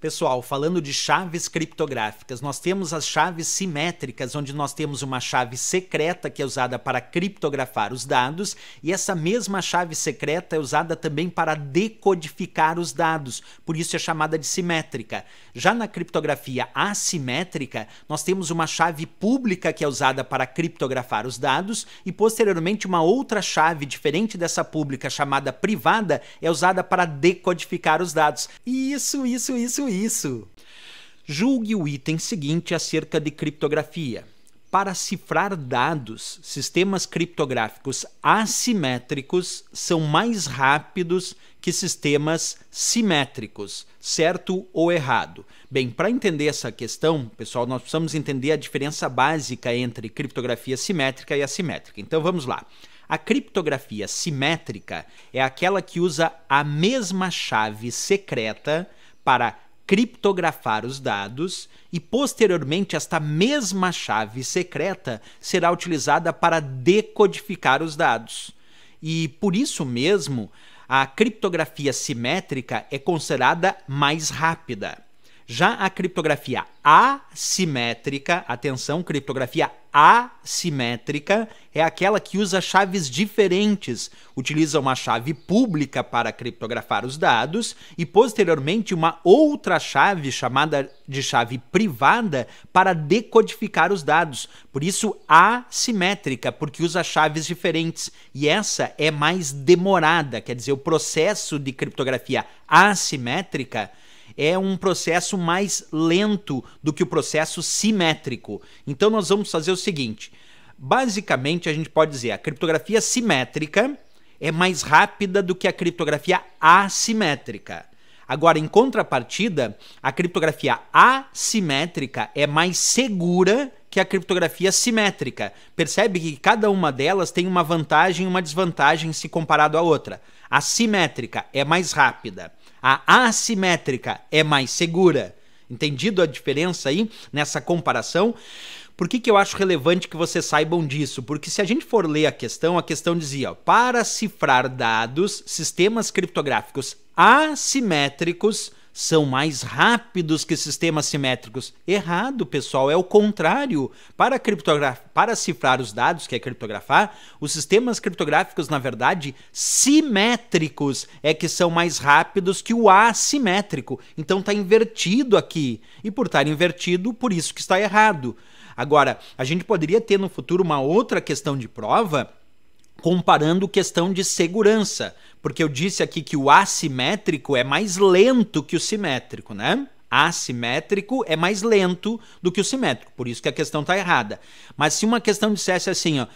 Pessoal, falando de chaves criptográficas, nós temos as chaves simétricas, onde nós temos uma chave secreta que é usada para criptografar os dados, e essa mesma chave secreta é usada também para decodificar os dados, por isso é chamada de simétrica. Já na criptografia assimétrica, nós temos uma chave pública que é usada para criptografar os dados, e posteriormente uma outra chave diferente dessa pública, chamada privada, é usada para decodificar os dados. Isso, isso, isso, isso. Julgue o item seguinte acerca de criptografia. Para cifrar dados, sistemas criptográficos assimétricos são mais rápidos que sistemas simétricos, certo ou errado? Bem, para entender essa questão, pessoal, nós precisamos entender a diferença básica entre criptografia simétrica e assimétrica. Então vamos lá. A criptografia simétrica é aquela que usa a mesma chave secreta para criptografar os dados e, posteriormente, esta mesma chave secreta será utilizada para decodificar os dados. E por isso mesmo, a criptografia simétrica é considerada mais rápida. Já a criptografia assimétrica, atenção, criptografia assimétrica é aquela que usa chaves diferentes. Utiliza uma chave pública para criptografar os dados e, posteriormente, uma outra chave chamada de chave privada para decodificar os dados. Por isso, assimétrica, porque usa chaves diferentes. E essa é mais demorada, quer dizer, o processo de criptografia assimétrica é um processo mais lento do que o processo simétrico. Então nós vamos fazer o seguinte: basicamente a gente pode dizer a criptografia simétrica é mais rápida do que a criptografia assimétrica. Agora, em contrapartida, a criptografia assimétrica é mais segura que a criptografia simétrica. Percebe que cada uma delas tem uma vantagem e uma desvantagem se comparado à outra. A simétrica é mais rápida. A assimétrica é mais segura. Entendido a diferença aí nessa comparação? Por que, que eu acho relevante que vocês saibam disso? Porque se a gente for ler a questão, a questão dizia: para cifrar dados, sistemas criptográficos assimétricos são mais rápidos que sistemas simétricos. Errado, pessoal, é o contrário. Para, Para cifrar os dados, que é criptografar, os sistemas criptográficos, na verdade, simétricos é que são mais rápidos que o assimétrico. Então está invertido aqui. E por estar invertido, por isso que está errado. Agora, a gente poderia ter no futuro uma outra questão de prova comparando questão de segurança, porque eu disse aqui que o assimétrico é mais lento que o simétrico, né? Assimétrico é mais lento do que o simétrico, por isso que a questão está errada. Mas se uma questão dissesse assim, ó,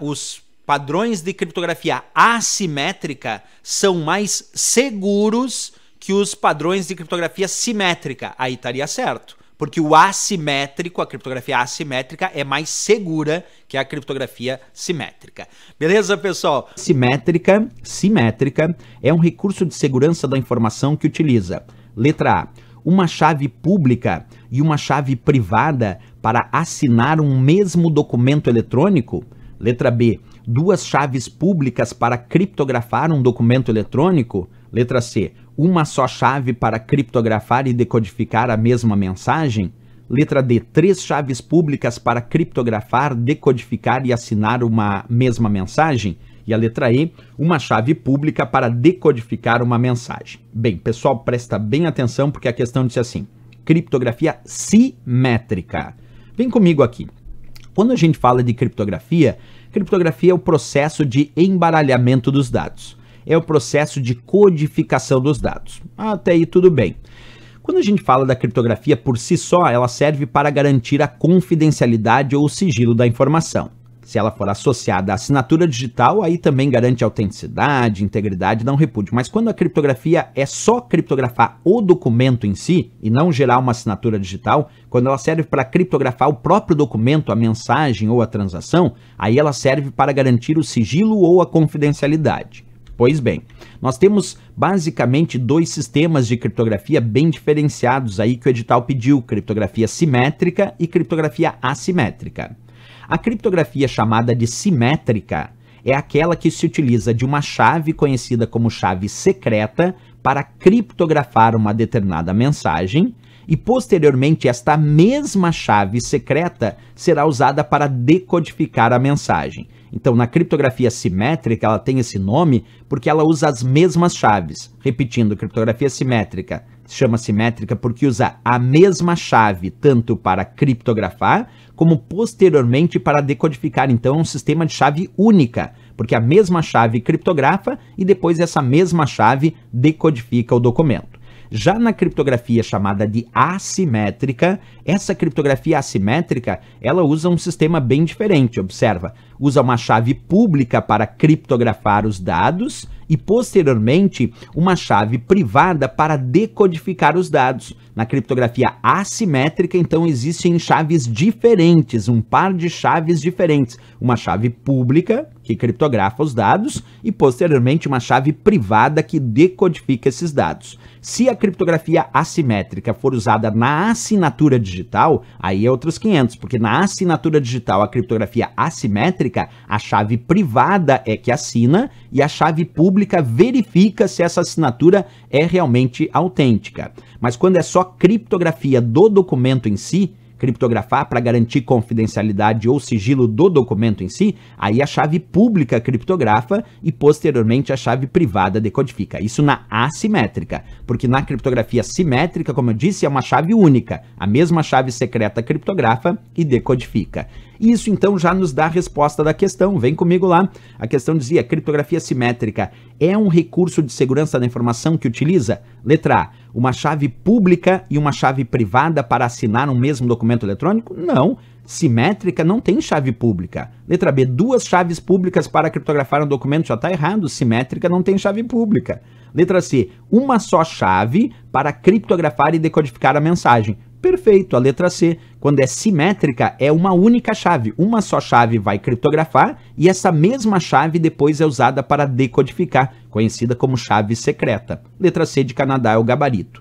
os padrões de criptografia assimétrica são mais seguros que os padrões de criptografia simétrica, aí estaria certo porque o assimétrico, a criptografia assimétrica, é mais segura que a criptografia simétrica. Beleza, pessoal? Simétrica, simétrica é um recurso de segurança da informação que utiliza, letra A, uma chave pública e uma chave privada para assinar um mesmo documento eletrônico, letra B, duas chaves públicas para criptografar um documento eletrônico, Letra C. Uma só chave para criptografar e decodificar a mesma mensagem? Letra D. Três chaves públicas para criptografar, decodificar e assinar uma mesma mensagem? E a letra E, uma chave pública para decodificar uma mensagem. Bem, pessoal, presta bem atenção porque a questão disse assim: criptografia simétrica. Vem comigo aqui. Quando a gente fala de criptografia, criptografia é o processo de embaralhamento dos dados é o processo de codificação dos dados. Até aí tudo bem. Quando a gente fala da criptografia por si só, ela serve para garantir a confidencialidade ou o sigilo da informação. Se ela for associada à assinatura digital, aí também garante autenticidade, integridade, não repúdio. Mas quando a criptografia é só criptografar o documento em si e não gerar uma assinatura digital, quando ela serve para criptografar o próprio documento, a mensagem ou a transação, aí ela serve para garantir o sigilo ou a confidencialidade. Pois bem, nós temos basicamente dois sistemas de criptografia bem diferenciados aí que o edital pediu: criptografia simétrica e criptografia assimétrica. A criptografia chamada de simétrica é aquela que se utiliza de uma chave conhecida como chave secreta para criptografar uma determinada mensagem e posteriormente esta mesma chave secreta será usada para decodificar a mensagem. Então, na criptografia simétrica, ela tem esse nome porque ela usa as mesmas chaves. Repetindo, criptografia simétrica se chama simétrica porque usa a mesma chave tanto para criptografar como posteriormente para decodificar. Então, é um sistema de chave única, porque a mesma chave criptografa e depois essa mesma chave decodifica o documento. Já na criptografia chamada de assimétrica, essa criptografia assimétrica, ela usa um sistema bem diferente, observa usa uma chave pública para criptografar os dados e, posteriormente, uma chave privada para decodificar os dados. Na criptografia assimétrica, então, existem chaves diferentes, um par de chaves diferentes. Uma chave pública, que criptografa os dados, e, posteriormente, uma chave privada que decodifica esses dados. Se a criptografia assimétrica for usada na assinatura digital, aí é outros 500, porque na assinatura digital a criptografia assimétrica elétrica, a chave privada é que assina e a chave pública verifica se essa assinatura é realmente autêntica. Mas quando é só criptografia do documento em si, criptografar para garantir confidencialidade ou sigilo do documento em si, aí a chave pública criptografa e posteriormente a chave privada decodifica. Isso na assimétrica, porque na criptografia simétrica, como eu disse, é uma chave única. A mesma chave secreta criptografa e decodifica. Isso então já nos dá a resposta da questão. Vem comigo lá. A questão dizia: criptografia simétrica é um recurso de segurança da informação que utiliza, letra A, uma chave pública e uma chave privada para assinar um mesmo documento eletrônico? Não. Simétrica não tem chave pública. Letra B, duas chaves públicas para criptografar um documento já está errado. Simétrica não tem chave pública. Letra C, uma só chave para criptografar e decodificar a mensagem. Perfeito, a letra C. Quando é simétrica, é uma única chave. Uma só chave vai criptografar e essa mesma chave depois é usada para decodificar, conhecida como chave secreta. Letra C de Canadá é o gabarito.